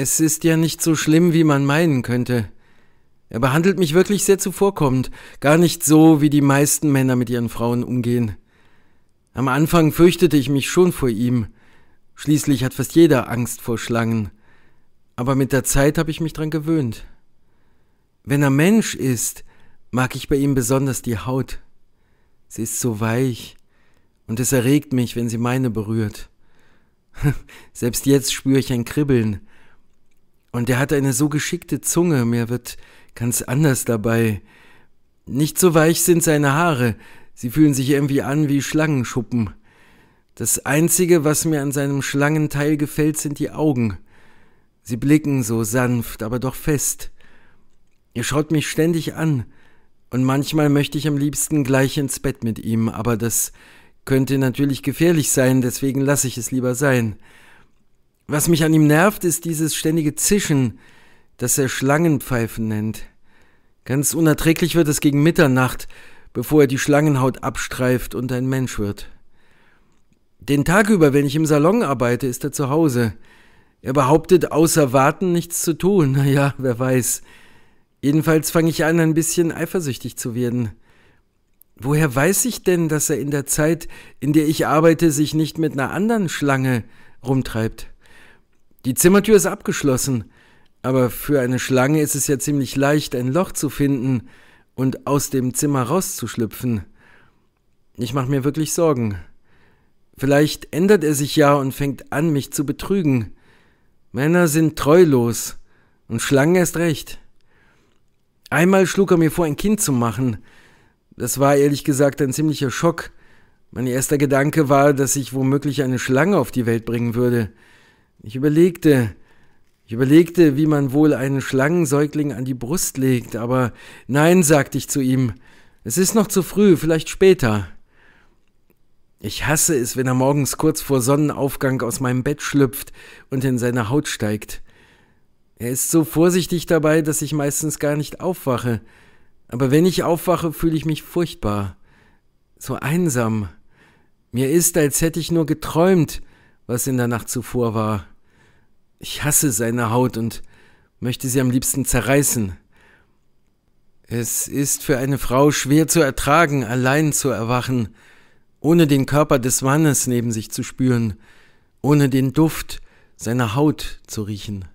Es ist ja nicht so schlimm, wie man meinen könnte. Er behandelt mich wirklich sehr zuvorkommend, gar nicht so, wie die meisten Männer mit ihren Frauen umgehen. Am Anfang fürchtete ich mich schon vor ihm. Schließlich hat fast jeder Angst vor Schlangen. Aber mit der Zeit habe ich mich dran gewöhnt. Wenn er Mensch ist, mag ich bei ihm besonders die Haut. Sie ist so weich, und es erregt mich, wenn sie meine berührt. Selbst jetzt spüre ich ein Kribbeln, und er hat eine so geschickte Zunge, mir wird ganz anders dabei. Nicht so weich sind seine Haare, sie fühlen sich irgendwie an wie Schlangenschuppen. Das Einzige, was mir an seinem Schlangenteil gefällt, sind die Augen. Sie blicken so sanft, aber doch fest. Er schaut mich ständig an, und manchmal möchte ich am liebsten gleich ins Bett mit ihm, aber das könnte natürlich gefährlich sein, deswegen lasse ich es lieber sein. Was mich an ihm nervt, ist dieses ständige Zischen, das er Schlangenpfeifen nennt. Ganz unerträglich wird es gegen Mitternacht, bevor er die Schlangenhaut abstreift und ein Mensch wird. Den Tag über, wenn ich im Salon arbeite, ist er zu Hause. Er behauptet, außer Warten nichts zu tun. Naja, wer weiß. Jedenfalls fange ich an, ein bisschen eifersüchtig zu werden. Woher weiß ich denn, dass er in der Zeit, in der ich arbeite, sich nicht mit einer anderen Schlange rumtreibt? Die Zimmertür ist abgeschlossen, aber für eine Schlange ist es ja ziemlich leicht, ein Loch zu finden und aus dem Zimmer rauszuschlüpfen. Ich mache mir wirklich Sorgen. Vielleicht ändert er sich ja und fängt an, mich zu betrügen. Männer sind treulos und Schlangen erst recht. Einmal schlug er mir vor, ein Kind zu machen. Das war ehrlich gesagt ein ziemlicher Schock. Mein erster Gedanke war, dass ich womöglich eine Schlange auf die Welt bringen würde. Ich überlegte, ich überlegte, wie man wohl einen Schlangensäugling an die Brust legt, aber nein, sagte ich zu ihm, es ist noch zu früh, vielleicht später. Ich hasse es, wenn er morgens kurz vor Sonnenaufgang aus meinem Bett schlüpft und in seine Haut steigt. Er ist so vorsichtig dabei, dass ich meistens gar nicht aufwache, aber wenn ich aufwache, fühle ich mich furchtbar, so einsam. Mir ist, als hätte ich nur geträumt, was in der Nacht zuvor war. Ich hasse seine Haut und möchte sie am liebsten zerreißen. Es ist für eine Frau schwer zu ertragen, allein zu erwachen, ohne den Körper des Mannes neben sich zu spüren, ohne den Duft seiner Haut zu riechen.